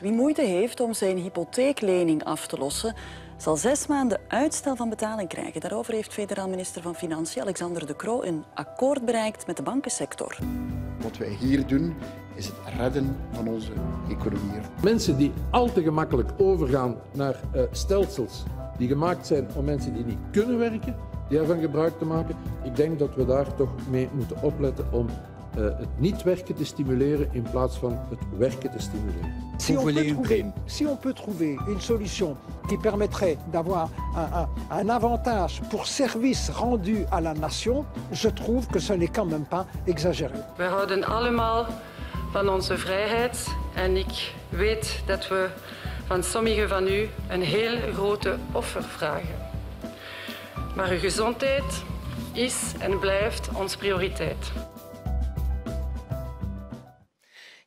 Wie moeite heeft om zijn hypotheeklening af te lossen, zal zes maanden uitstel van betaling krijgen. Daarover heeft federaal minister van Financiën Alexander De Croo een akkoord bereikt met de bankensector. Wat wij hier doen, is het redden van onze economie. Mensen die al te gemakkelijk overgaan naar eh, stelsels die gemaakt zijn om mensen die niet kunnen werken, die ervan gebruik te maken, ik denk dat we daar toch mee moeten opletten om eh, het niet werken te stimuleren in plaats van het werken te stimuleren. Si on, peut trouver, si on peut trouver une solution qui permettrait d'avoir un, un, un, avantage pour service rendu à la nation, je trouve que ce n'est quand même pas exagéré. We houden allemaal van onze vrijheid en ik weet dat we van sommigen van u een heel grote offer vragen. Maar uw gezondheid is en blijft onze prioriteit.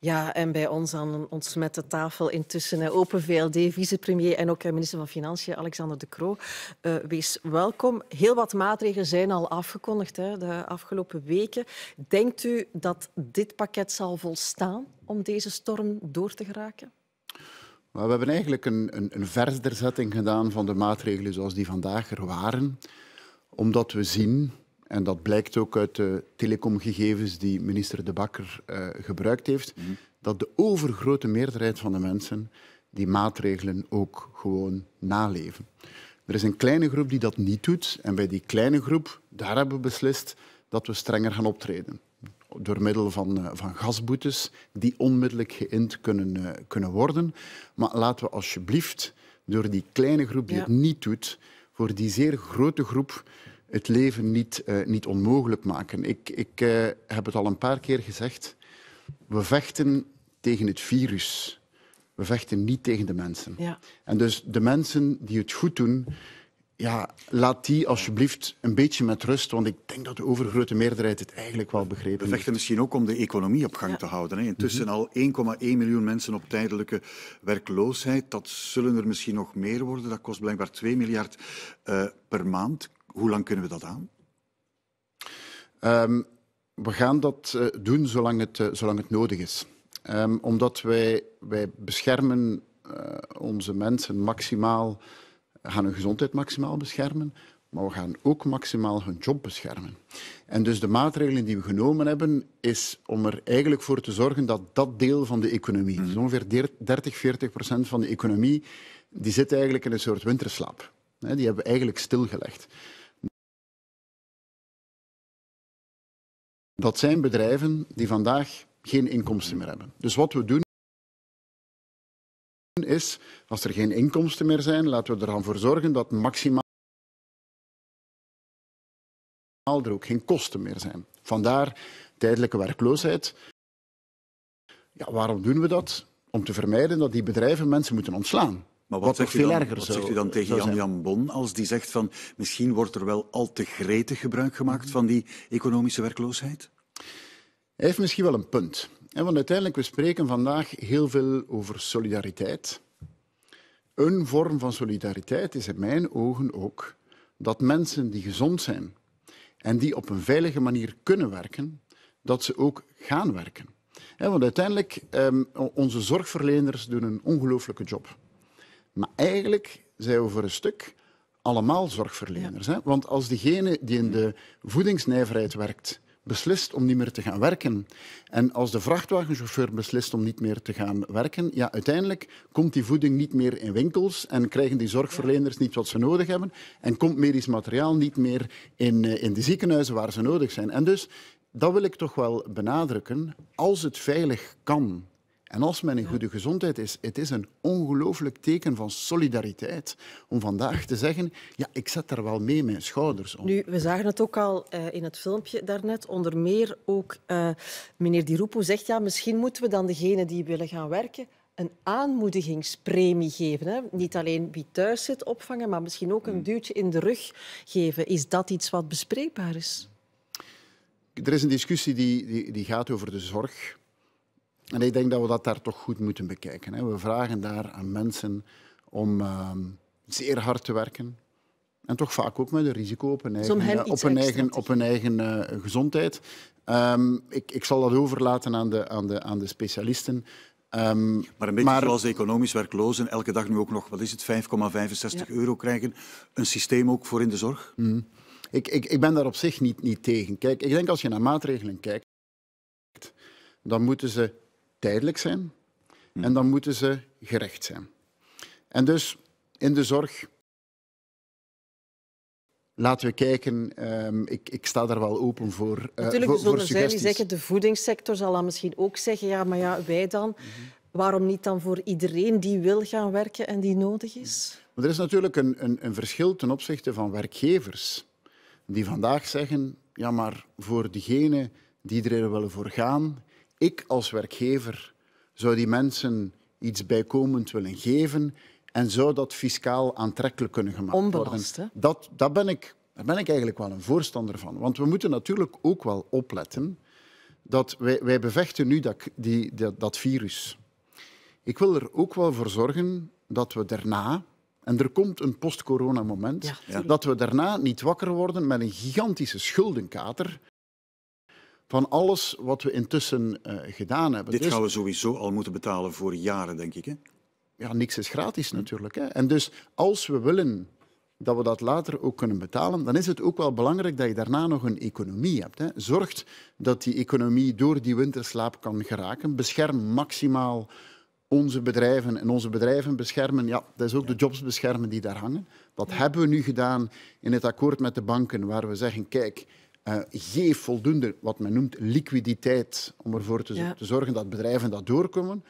Ja, en bij ons aan ons met de tafel intussen Open VLD, vicepremier en ook eh, minister van Financiën Alexander De Croo. Eh, wees welkom. Heel wat maatregelen zijn al afgekondigd hè, de afgelopen weken. Denkt u dat dit pakket zal volstaan om deze storm door te geraken? Maar we hebben eigenlijk een, een, een verderzetting gedaan van de maatregelen zoals die vandaag er waren, omdat we zien en dat blijkt ook uit de telecomgegevens die minister De Bakker uh, gebruikt heeft, mhm. dat de overgrote meerderheid van de mensen die maatregelen ook gewoon naleven. Er is een kleine groep die dat niet doet. En bij die kleine groep, daar hebben we beslist dat we strenger gaan optreden. Door middel van, eh, van gasboetes die onmiddellijk geïnd kunnen, eh, kunnen worden. Maar laten we alsjeblieft door die kleine groep die het niet doet, voor die zeer grote groep het leven niet, eh, niet onmogelijk maken. Ik, ik eh, heb het al een paar keer gezegd. We vechten tegen het virus. We vechten niet tegen de mensen. Ja. En dus de mensen die het goed doen, ja, laat die alsjeblieft een beetje met rust, want ik denk dat de overgrote meerderheid het eigenlijk wel begrepen heeft. We vechten misschien ook om de economie op gang te houden. Hè. Intussen mhm. al 1,1 miljoen mensen op tijdelijke werkloosheid. Dat zullen er misschien nog meer worden. Dat kost blijkbaar 2 miljard eh, per maand. Hoe lang kunnen we dat aan? Ehm, we gaan dat eh, doen zolang het, eh, zolang het nodig is. Ehm, omdat wij, wij beschermen eh, onze mensen maximaal, gaan hun gezondheid maximaal beschermen, maar we gaan ook maximaal hun job beschermen. En dus de maatregelen die we genomen hebben, is om er eigenlijk voor te zorgen dat dat deel van de economie, mhm. dus ongeveer 30, 40 procent van de economie, die zit eigenlijk in een soort winterslaap. Die hebben we eigenlijk stilgelegd. Dat zijn bedrijven die vandaag geen inkomsten meer hebben. Dus wat we doen is, als er geen inkomsten meer zijn, laten we er dan voor zorgen dat maximaal er ook geen kosten meer zijn. Vandaar tijdelijke werkloosheid. Ja, waarom doen we dat? Om te vermijden dat die bedrijven mensen moeten ontslaan. Maar wat, zegt u dan, wat zegt u dan tegen Jan Jan Bon als die zegt van misschien wordt er wel al te gretig gebruik gemaakt mhm. van die economische werkloosheid? Hij heeft misschien wel een punt. Want uiteindelijk, we spreken vandaag heel veel over solidariteit. Een vorm van solidariteit is in mijn ogen ook dat mensen die gezond zijn en die op een veilige manier kunnen werken, dat ze ook gaan werken. Want uiteindelijk, ehm, onze zorgverleners doen een ongelooflijke job. Maar eigenlijk zijn we voor een stuk allemaal zorgverleners. Hè? Want als degene die in de voedingsnijverheid werkt, beslist om niet meer te gaan werken. En als de vrachtwagenchauffeur beslist om niet meer te gaan werken, ja, uiteindelijk komt die voeding niet meer in winkels en krijgen die zorgverleners niet wat ze nodig hebben en komt medisch materiaal niet meer in, eh, in de ziekenhuizen waar ze nodig zijn. En dus, dat wil ik toch wel benadrukken, als het veilig kan, en als men in goede gezondheid is, het is een ongelooflijk teken van solidariteit om vandaag te zeggen, ja, ik zet daar wel mee mijn schouders om. Nu, we zagen het ook al eh, in het filmpje daarnet, onder meer ook eh, meneer Di Rupo zegt, ja, misschien moeten we dan degenen die willen gaan werken een aanmoedigingspremie geven. Hè? Niet alleen wie thuis zit opvangen, maar misschien ook een hmm. duwtje in de rug geven. Is dat iets wat bespreekbaar is? Er is een discussie die, die, die gaat over de zorg. En ik denk dat we dat daar toch goed moeten bekijken. Hè. We vragen daar aan mensen om ehm, zeer hard te werken. En toch vaak ook met een risico op hun dus eigen, eh, op eigen, eh, gezondheid. Ehm, ik, ik, zal dat overlaten aan de, aan de, aan de specialisten. Ehm, maar een beetje zoals economisch werklozen elke dag nu ook nog, wat is het, 5,65 euro krijgen. Een systeem ook voor in de zorg? Mm-hmm. Ik, ik, ik ben daar op zich niet, niet tegen. Kijk, ik denk als je naar maatregelen kijkt, dan moeten ze tijdelijk zijn hm. en dan moeten ze gerecht zijn. En dus in de zorg Laten we kijken. Ehm, ik, ik, sta daar wel open voor. Eh, natuurlijk, er zullen zeggen, de voedingssector zal dan misschien ook zeggen, ja, maar ja, wij dan. Mhm. Waarom niet dan voor iedereen die wil gaan werken en die nodig is? Maar er is natuurlijk een, een, een, verschil ten opzichte van werkgevers. Die vandaag zeggen, ja, maar voor degenen die er willen voor gaan, ik als werkgever zou die mensen iets bijkomend willen geven en zou dat fiscaal aantrekkelijk kunnen gemaakt worden. Dat, dat ben ik, daar ben ik eigenlijk wel een voorstander van. Want we moeten natuurlijk ook wel opletten dat wij, wij bevechten nu dat, die, dat virus. Ik wil er ook wel voor zorgen dat we daarna, en er komt een post-corona moment, ja, dat we daarna niet wakker worden met een gigantische schuldenkater van alles wat we intussen eh, gedaan hebben. Dit dus gaan we sowieso al moeten betalen voor jaren, denk ik. Hè? Ja, niks is gratis natuurlijk. Hè? En dus als we willen dat we dat later ook kunnen betalen, dan is het ook wel belangrijk dat je daarna nog een economie hebt. Hè. Zorgt dat die economie door die winterslaap kan geraken. Bescherm maximaal onze bedrijven en onze bedrijven beschermen. Ja, dat is ook de jobs beschermen die daar hangen. Dat hebben we nu gedaan in het akkoord met de banken, waar we zeggen, kijk, eh, geef voldoende, wat men noemt, liquiditeit om ervoor te, zorgen dat bedrijven dat doorkomen.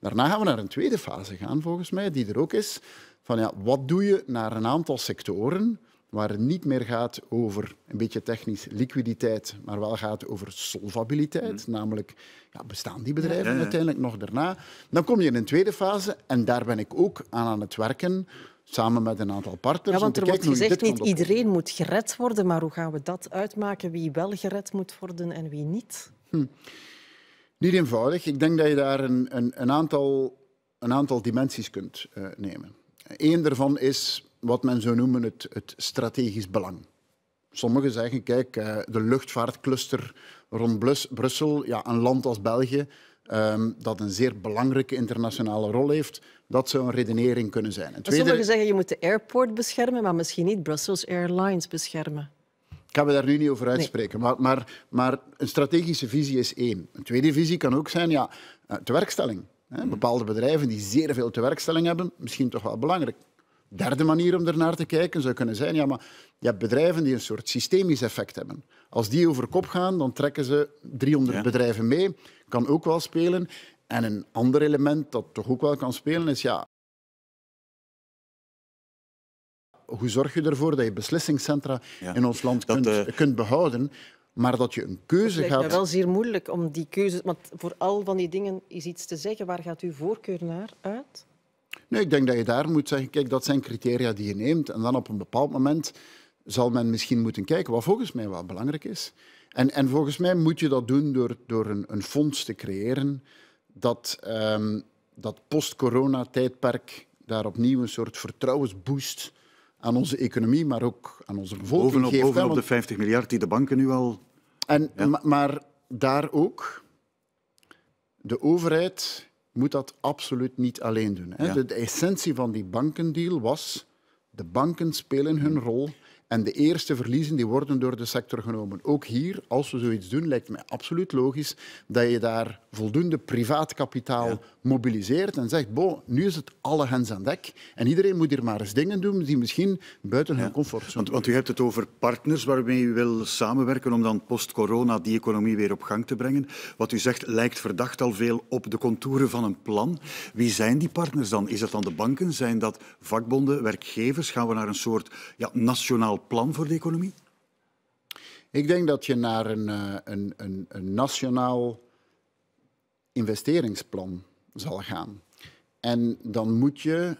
Daarna gaan we naar een tweede fase gaan, volgens mij, die er ook is. Van ja, wat doe je naar een aantal sectoren waar het niet meer gaat over een beetje technisch liquiditeit, maar wel gaat over solvabiliteit. Mhm. Namelijk, ja, bestaan die bedrijven uiteindelijk nog daarna? Dan kom je in een tweede fase en daar ben ik ook aan aan het werken samen met een aantal partners. Ja, want er wordt gezegd, niet iedereen moet gered worden, maar hoe gaan we dat uitmaken, wie wel gered moet worden en wie niet? Hm. Niet eenvoudig. Ik denk dat je daar een, een, een aantal, een aantal dimensies kunt eh, nemen. Eén daarvan is wat men zou noemen het, het strategisch belang. Sommigen zeggen, kijk, eh, de luchtvaartcluster rond Brussel, ja, een land als België, Ehm, dat een zeer belangrijke internationale rol heeft. Dat zou een redenering kunnen zijn. Tweede... Sommigen zeggen je moet de airport beschermen, maar misschien niet Brussels Airlines beschermen. Ik ga me daar nu niet over uitspreken. Maar, maar, maar een strategische visie is één. Een tweede visie kan ook zijn ja, eh, tewerkstelling. Bepaalde bedrijven die zeer veel tewerkstelling hebben, misschien toch wel belangrijk derde manier om ernaar te kijken zou kunnen zijn, ja, maar je hebt bedrijven die een soort systemisch effect hebben. Als die over kop gaan, dan trekken ze 300 bedrijven mee. Kan ook wel spelen. En een ander element dat toch ook wel kan spelen is, ja, hoe zorg je ervoor dat je beslissingscentra in ons land kunt, eh, kunt behouden? maar dat je een keuze gaat... Het is wel zeer moeilijk om die keuze. Want voor al van die dingen is iets te zeggen. Waar gaat uw voorkeur naar uit? Nee, ik denk dat je daar moet zeggen, kijk, dat zijn criteria die je neemt. En dan op een bepaald moment zal men misschien moeten kijken, wat volgens mij wel belangrijk is. En, en volgens mij moet je dat doen door, door een, een fonds te creëren dat ehm, dat post-corona-tijdperk daar opnieuw een soort vertrouwensboost aan onze economie, maar ook aan onze bevolking bovenop, geeft. Bovenop de 50 miljard die de banken nu al... En, maar daar ook, de overheid moet dat absoluut niet alleen doen. Hè. De, de, essentie van die bankendeal was, de banken spelen hun rol en de eerste verliezen die worden door de sector genomen. Ook hier, als we zoiets doen, lijkt mij absoluut logisch dat je daar voldoende privaat kapitaal mobiliseert en zegt, bon, nu is het alle hens aan dek en iedereen moet hier maar eens dingen doen die misschien buiten hun comfortzone want, want u hebt het over partners waarmee u wil samenwerken om dan post-corona die economie weer op gang te brengen. Wat u zegt lijkt verdacht al veel op de contouren van een plan. Wie zijn die partners dan? Is dat dan de banken? Zijn dat vakbonden, werkgevers? Gaan we naar een soort ja, nationaal plan voor de economie? Ik denk dat je naar eh, een, een, een nationaal investeringsplan zal gaan. En dan moet je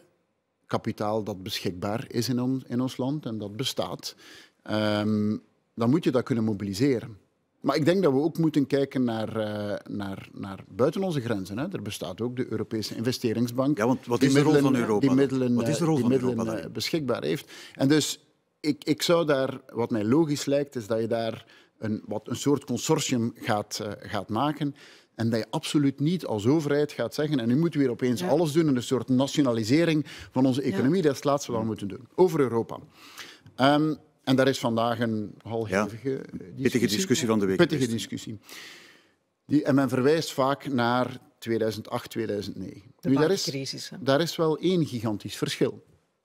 kapitaal dat beschikbaar is in, in ons land en dat bestaat, ehm, dan moet je dat kunnen mobiliseren. Maar ik denk dat we ook moeten kijken naar, eh, naar, naar buiten onze grenzen. Hè. Er bestaat ook de Europese Investeringsbank. Ja, want wat is de rol van Europa? Die middelen, wat is de eh, rol van Europa beschikbaar heeft. En dus ik, ik zou daar, wat mij logisch lijkt, is dat je daar een, wat een soort consortium gaat, eh, gaat maken. En dat je absoluut niet als overheid gaat zeggen. En nu moeten we weer opeens alles doen. Een soort nationalisering van onze economie. Dat is het laatste wat we moeten doen. Over Europa. Ehm, en daar is vandaag een halgevige discussie. Pittige discussie van de week. Pittige discussie. Die, en men verwijst vaak naar 2008, 2009. De nu, daar is, daar is wel één gigantisch verschil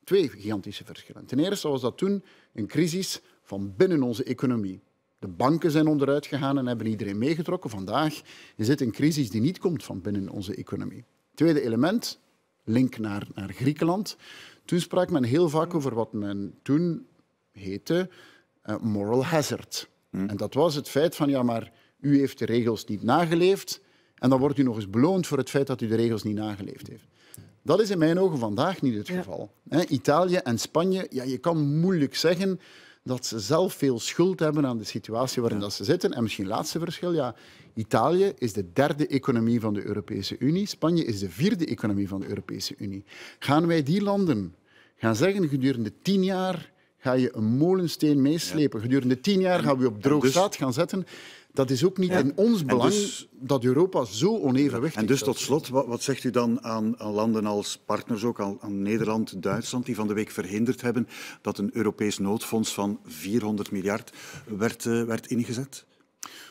twee gigantische verschillen. Ten eerste was dat toen een crisis van binnen onze economie. De banken zijn onderuit gegaan en hebben iedereen meegetrokken. Vandaag is dit een crisis die niet komt van binnen onze economie. Tweede element, link naar, naar Griekenland. Toen sprak men heel vaak over wat men toen heette eh, moral hazard. Hmm. En dat was het feit van, ja, maar u heeft de regels niet nageleefd en dan wordt u nog eens beloond voor het feit dat u de regels niet nageleefd heeft. Dat is in mijn ogen vandaag niet het geval. Italië en Spanje, ja, je kan moeilijk zeggen dat ze zelf veel schuld hebben aan de situatie waarin dat ze zitten. En misschien laatste verschil, ja, Italië is de derde economie van de Europese Unie, Spanje is de vierde economie van de Europese Unie. Gaan wij die landen gaan zeggen gedurende tien jaar ga je een molensteen meeslepen. Gedurende tien jaar gaan we op droog dus... gaan zetten. Dat is ook niet in ons belang dus- dat Europa zo onevenwichtig is. En dus tot slot, wat, wat zegt u dan aan, landen als partners, ook aan, aan Nederland, Duitsland, die van de week verhinderd hebben dat een Europees noodfonds van 400 miljard werd, eh, werd ingezet?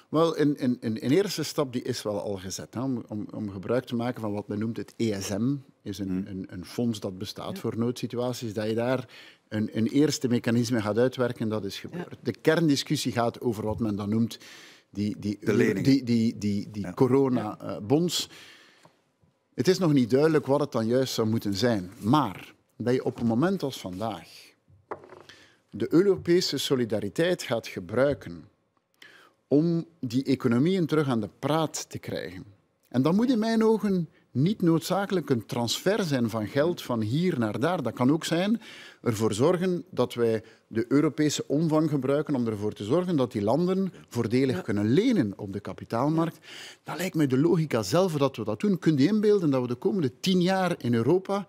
Wel, een, eerste stap die is wel al gezet. Hè, om, om, gebruik te maken van wat men noemt het ESM. is hmm. een, een fonds dat bestaat voor noodsituaties. Dat je daar een, eerste mechanisme gaat uitwerken, dat is gebeurd. De kerndiscussie gaat over wat men dan noemt die, die, die, die, die, die, die coronabonds. Eh, het is nog niet duidelijk wat het dan juist zou moeten zijn. Maar dat je op een moment als vandaag de Europese solidariteit gaat gebruiken om die economieën terug aan de praat te krijgen. En dan moet in mijn ogen niet noodzakelijk een transfer zijn van geld van hier naar daar. Dat kan ook zijn ervoor zorgen dat wij de Europese omvang gebruiken om ervoor te zorgen dat die landen voordelig kunnen lenen op de kapitaalmarkt. Dat lijkt mij de logica zelf dat we dat doen. Kun je inbeelden dat we de komende tien jaar in Europa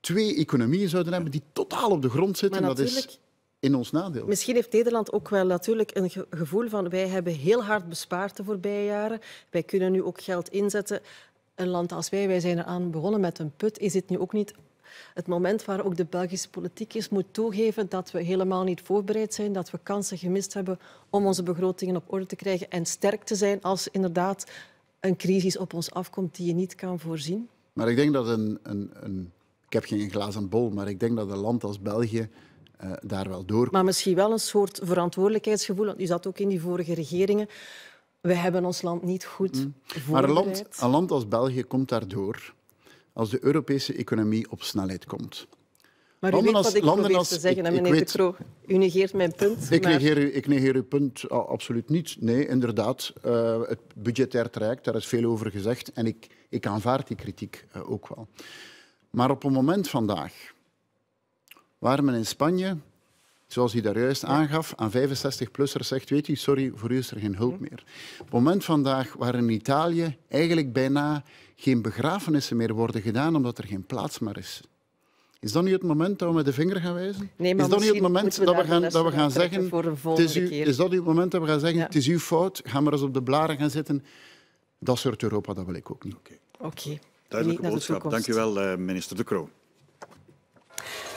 twee economieën zouden hebben die totaal op de grond zitten? Dat is in ons nadeel. Misschien heeft Nederland ook wel natuurlijk een gevoel van wij hebben heel hard bespaard de voorbije jaren. Wij kunnen nu ook geld inzetten een land als wij, wij zijn eraan begonnen met een put, is dit nu ook niet het moment waar ook de Belgische politiek eens moet toegeven dat we helemaal niet voorbereid zijn, dat we kansen gemist hebben om onze begrotingen op orde te krijgen en sterk te zijn als inderdaad een crisis op ons afkomt die je niet kan voorzien? Maar ik denk dat een, een, een ik heb geen glazen bol, maar ik denk dat een land als België eh, daar wel door. Maar misschien wel een soort verantwoordelijkheidsgevoel. Want u zat ook in die vorige regeringen we hebben ons land niet goed mm. Maar een land, een land als België komt daardoor als de Europese economie op snelheid komt. Maar landen u weet als, ik te zeggen, meneer weet, U negeert mijn punt. Ik, negeer, u, ik negeer uw punt absoluut niet. Nee, inderdaad. Eh, het budgetair traject, daar is veel over gezegd. En ik, ik aanvaard die kritiek eh, ook wel. Maar op een moment vandaag waar men in Spanje zoals u daar juist aangaf, aan 65-plussers zegt, weet u, sorry, voor u is er geen hulp hm. meer. Op het moment vandaag waar in Italië eigenlijk bijna geen begrafenissen meer worden gedaan omdat er geen plaats meer is. Is dat nu het moment dat we met de vinger gaan wijzen? Nee, maar is dat nu het moment dat, we gaan, dat we gaan zeggen... het is, is dat nu het moment dat we gaan zeggen, het is uw fout, ga maar eens op de blaren gaan zitten. Dat soort Europa, dat wil ik ook niet. Oké. Okay. Duidelijke boodschap. Dank u wel, eh, minister De Croo.